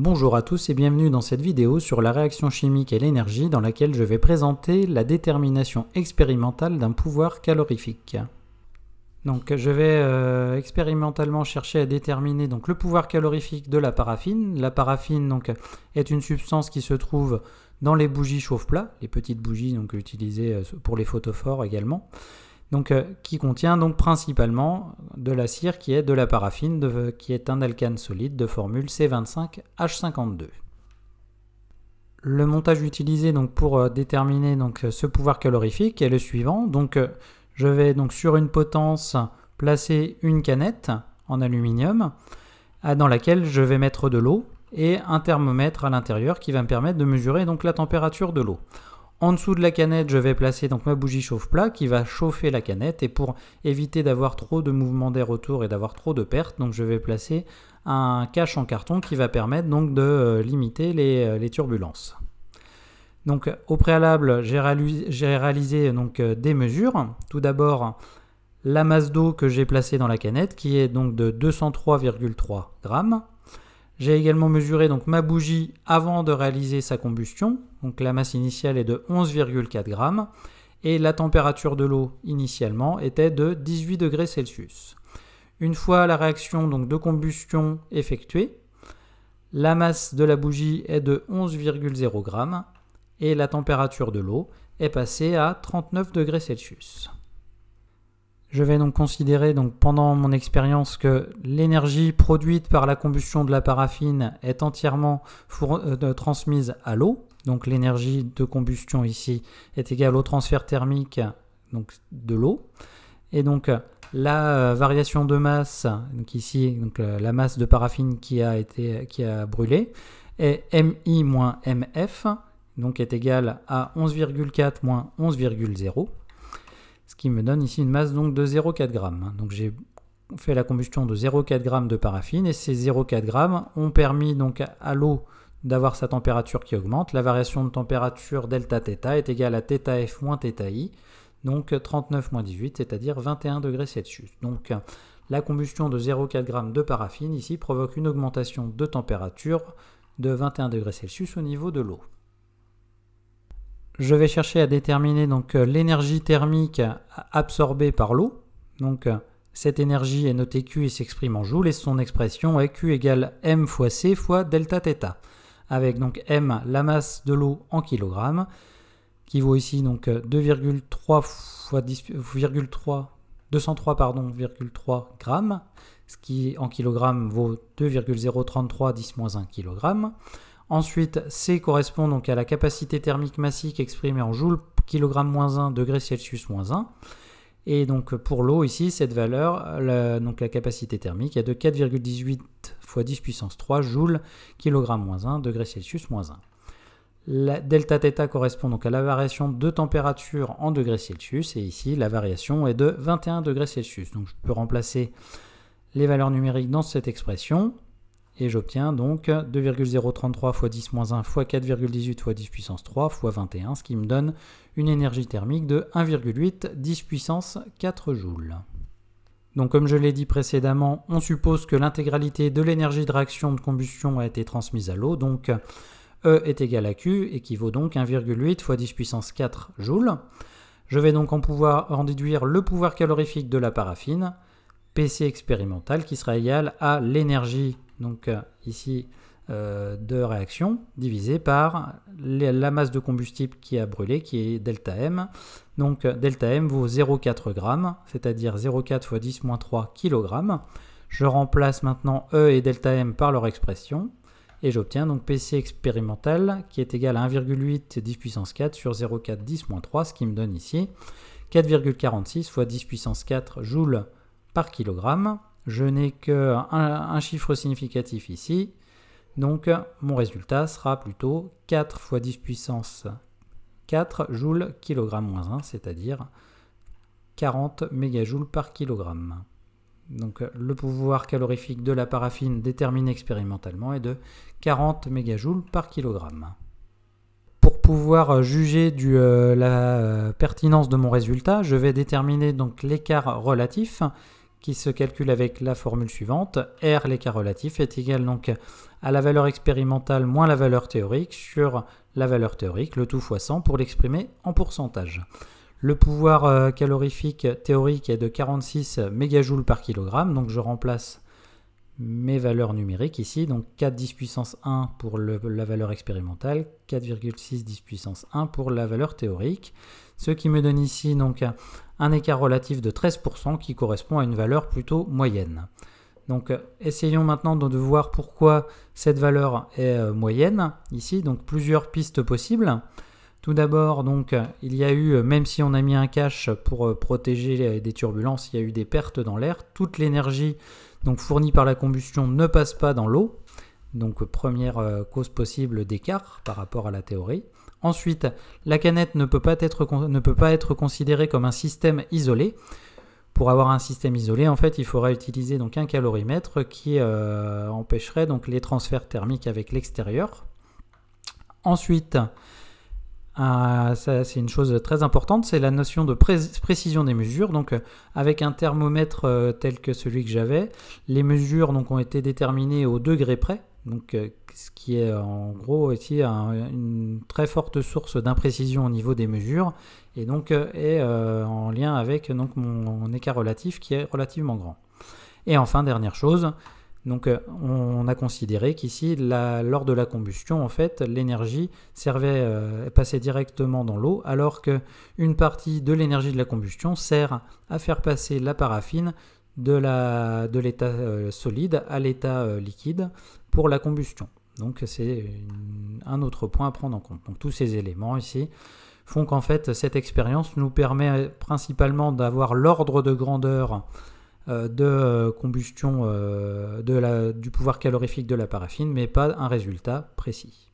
Bonjour à tous et bienvenue dans cette vidéo sur la réaction chimique et l'énergie dans laquelle je vais présenter la détermination expérimentale d'un pouvoir calorifique. Donc je vais euh, expérimentalement chercher à déterminer donc, le pouvoir calorifique de la paraffine. La paraffine donc, est une substance qui se trouve dans les bougies chauffe-plat, les petites bougies donc, utilisées euh, pour les photophores également donc, euh, qui contient donc principalement de la cire qui est de la paraffine, euh, qui est un alcane solide de formule C25H52. Le montage utilisé donc, pour euh, déterminer donc, ce pouvoir calorifique est le suivant. Donc, je vais donc sur une potence placer une canette en aluminium dans laquelle je vais mettre de l'eau et un thermomètre à l'intérieur qui va me permettre de mesurer donc la température de l'eau. En dessous de la canette, je vais placer donc ma bougie chauffe-plat qui va chauffer la canette et pour éviter d'avoir trop de mouvements d'air autour et d'avoir trop de pertes, donc je vais placer un cache en carton qui va permettre donc de euh, limiter euh, les, turbulences. Donc au préalable, j'ai réalisé, donc euh, des mesures. Tout d'abord, la masse d'eau que j'ai placée dans la canette qui est donc de 203,3 grammes. J'ai également mesuré donc ma bougie avant de réaliser sa combustion. Donc la masse initiale est de 11,4 g et la température de l'eau initialement était de 18 degrés Celsius. Une fois la réaction donc de combustion effectuée, la masse de la bougie est de 11,0 g et la température de l'eau est passée à 39 degrés Celsius. Je vais donc considérer donc pendant mon expérience que l'énergie produite par la combustion de la paraffine est entièrement euh, transmise à l'eau. Donc l'énergie de combustion ici est égale au transfert thermique de l'eau. Et donc la euh, variation de masse, ici la masse de paraffine qui a, été, qui a brûlé, est MI moins MF, donc est égale à 11,4 moins 11,0 qui me donne ici une masse donc de 0,4 g. Donc j'ai fait la combustion de 0,4 g de paraffine et ces 0,4 g ont permis donc à l'eau d'avoir sa température qui augmente. La variation de température delta θ est égale à θf moins θi, donc 39 moins 18, c'est-à-dire 21 degrés Celsius. Donc la combustion de 0,4 g de paraffine ici provoque une augmentation de température de 21 degrés Celsius au niveau de l'eau je vais chercher à déterminer donc euh, l'énergie thermique absorbée par l'eau. Donc euh, cette énergie est notée Q et s'exprime en joules et son expression est Q égale m fois c fois delta theta. Avec donc m la masse de l'eau en kilogrammes qui vaut ici donc 2,3 euh, 203 pardon grammes, ce qui en kilogrammes vaut 2,033 10 1 kg. Ensuite, C correspond donc à la capacité thermique massique exprimée en joules kilogramme moins 1 degré Celsius moins 1. Et donc pour l'eau ici, cette valeur, la, capacité thermique est de 4,18 fois 10 puissance 3 joules kilogramme moins 1 degré Celsius moins 1. La delta theta correspond donc à la variation de température en degrés Celsius et ici la variation est de 21 degrés Celsius. Donc je peux remplacer les valeurs numériques dans cette expression et j'obtiens donc 2,033 x 10 moins 1 x 4,18 x 10 puissance 3 x 21, ce qui me donne une énergie thermique de 1,8 10 puissance 4 joules. Donc comme je l'ai dit précédemment, on suppose que l'intégralité de l'énergie de réaction de combustion a été transmise à l'eau, donc E est égal à Q, équivaut donc 1,8 fois 10 puissance 4 joules. Je vais donc en pouvoir en déduire le pouvoir calorifique de la paraffine, PC expérimental, qui sera égal à l'énergie donc euh, ici, euh, deux de réaction divisé par la masse de combustible qui a brûlé, qui est delta Donc euh, delta M vaut 0,4 g, c'est-à-dire 0,4 x 10 3 kg. Je remplace maintenant E et delta par leur expression et j'obtiens donc PC expérimental qui est égal à 1,8 10 puissance 4 sur 0,4 10 3, ce qui me donne ici 4,46 fois 10 puissance 4 joules par kg. Je n'ai qu'un un chiffre significatif ici, donc mon résultat sera plutôt 4 fois 10 puissance 4 joules kilogramme moins 1, c'est-à-dire 40 mégajoules par kilogramme. Donc le pouvoir calorifique de la paraffine déterminé expérimentalement est de 40 mégajoules par kilogramme. Pour pouvoir juger de euh, la pertinence de mon résultat, je vais déterminer donc l'écart relatif qui se calcule avec la formule suivante. R, l'écart relatif, est égal donc à la valeur expérimentale moins la valeur théorique sur la valeur théorique, le tout fois 100, pour l'exprimer en pourcentage. Le pouvoir euh, calorifique théorique est de 46 mégajoules par kilogramme, donc je remplace mes valeurs numériques ici, donc 4 10 puissance 1 pour la valeur expérimentale, 4,6 10 puissance 1 pour la valeur théorique, ce qui me donne ici donc un écart relatif de 13% qui correspond à une valeur plutôt moyenne. Donc euh, essayons maintenant de voir pourquoi cette valeur est euh, moyenne ici, donc plusieurs pistes possibles. Tout d'abord, donc euh, il y a eu, même si on a mis un cache pour protéger des turbulences, il y a eu des pertes dans l'air. Toute l'énergie donc fournie par la combustion ne passe pas dans l'eau, donc première euh, cause possible d'écart par rapport à la théorie. Ensuite, la canette ne peut, pas être, ne peut pas être considérée comme un système isolé. Pour avoir un système isolé, en fait, il faudra utiliser donc un calorimètre qui euh, empêcherait donc les transferts thermiques avec l'extérieur. Ensuite, c'est une chose très importante, c'est la notion de précision des mesures. Donc, avec un thermomètre euh, tel que celui que j'avais, les mesures donc, ont été déterminées au degré près. Donc, euh, ce qui est euh, en gros ici une très forte source d'imprécision au niveau des mesures et donc euh, est en lien avec mon, écart relatif qui est relativement grand. Et enfin, dernière chose, on a considéré qu'ici, lors de la combustion, en fait, l'énergie servait, passait directement dans l'eau, alors qu'une partie de l'énergie de la combustion sert à faire passer la paraffine de l'état de euh, solide à l'état euh, liquide pour la combustion. Donc c'est un autre point à prendre en compte. tous ces éléments ici font qu'en fait cette expérience nous permet principalement d'avoir l'ordre de grandeur euh, de combustion de la, du pouvoir calorifique de la paraffine, mais pas un résultat précis.